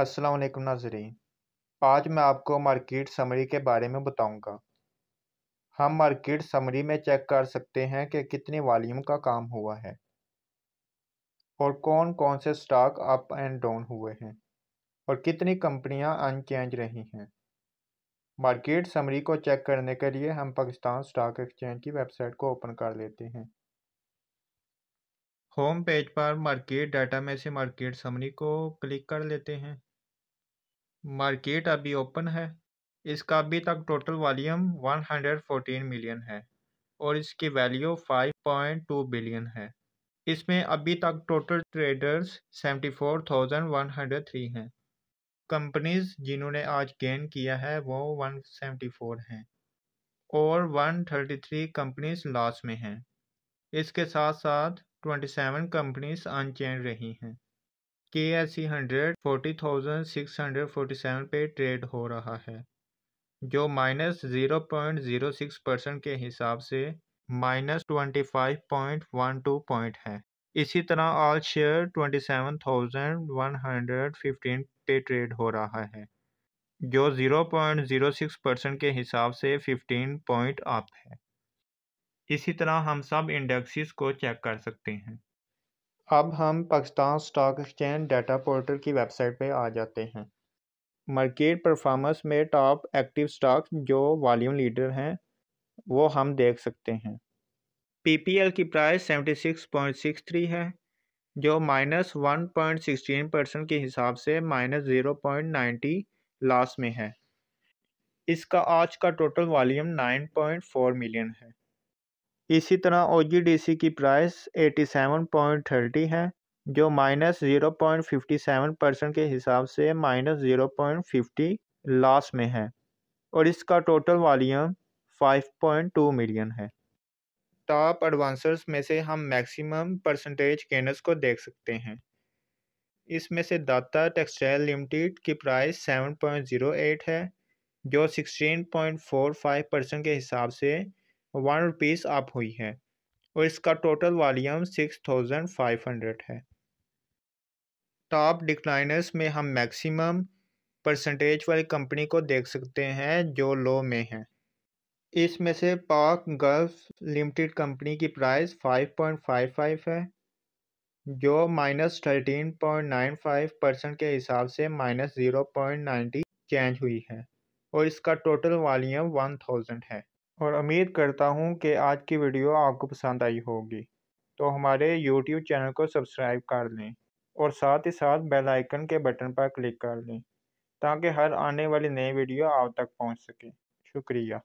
अस्सलाम वालेकुम नाजरीन आज मैं आपको मार्केट समरी के बारे में बताऊंगा। हम मार्केट समरी में चेक कर सकते हैं कि कितने वॉल्यूम का काम हुआ है और कौन कौन से स्टॉक अप एंड डाउन हुए हैं और कितनी कंपनियां अनचेंज रही हैं मार्केट समरी को चेक करने के लिए हम पाकिस्तान स्टॉक एक्सचेंज की वेबसाइट को ओपन कर लेते हैं होम पेज पर मार्केट डाटा में से मार्केट समरी को क्लिक कर लेते हैं मार्केट अभी ओपन है इसका अभी तक टोटल वॉल्यूम 114 मिलियन है और इसकी वैल्यू 5.2 बिलियन है इसमें अभी तक टोटल ट्रेडर्स 74,103 हैं कंपनीज जिन्होंने आज गेन किया है वो 174 हैं और 133 कंपनीज लॉस में हैं इसके साथ साथ 27 कंपनीज अनचेंज रही हैं K S C hundred forty thousand six hundred forty seven पे ट्रेड हो रहा है जो minus zero point zero six percent के हिसाब से minus twenty five point one two point है इसी तरह all share twenty seven thousand one hundred fifteen पे ट्रेड हो रहा है जो zero point zero six percent के हिसाब से फिफ्टीन पॉइंट अप है इसी तरह हम सब इंडेक्सेस को चेक कर सकते हैं अब हम Pakistan stock exchange data portal की वेबसाइट पे आ जाते हैं मार्केट परफॉर्मेंस में टॉप एक्टिव स्टॉक जो वॉल्यूम लीडर हैं वो हम देख सकते हैं पीपीएल की प्राइस 76.63 है जो minus one point sixteen percent के हिसाब से minus zero point ninety loss में है इसका आज का total volume nine point four million है इसी तरह ओ की प्राइस 87.30 है जो minus zero point fifty seven percent के हिसाब से minus zero point fifty loss में है और इसका total volume five point two million है टॉप एडवांसर्स में से हम मैक्सिमम परसेंटेज गेनर्स को देख सकते हैं इसमें से दाता टेक्सटाइल लिमिटेड की price seven point zero eight है जो sixteen point four five percent के हिसाब से वन रुपीज़ अप हुई है और इसका total volume six thousand five hundred है टॉप डिक्लाइनर्स में हम मैक्सिमम परसेंटेज वाली कंपनी को देख सकते हैं जो लो में है इसमें से पाक गल्फ लिमिटेड कंपनी की price five five point five है जो minus thirteen point nine five percent के हिसाब से minus zero point ninety change हुई है और इसका टोटल वॉल्यूम वन थाउजेंड है और उम्मीद करता हूँ कि आज की वीडियो आपको पसंद आई होगी तो हमारे यूट्यूब चैनल को सब्सक्राइब कर लें और साथ ही साथ बेल आइकन के बटन पर क्लिक कर लें ताकि हर आने वाली नई वीडियो आप तक पहुँच सके शुक्रिया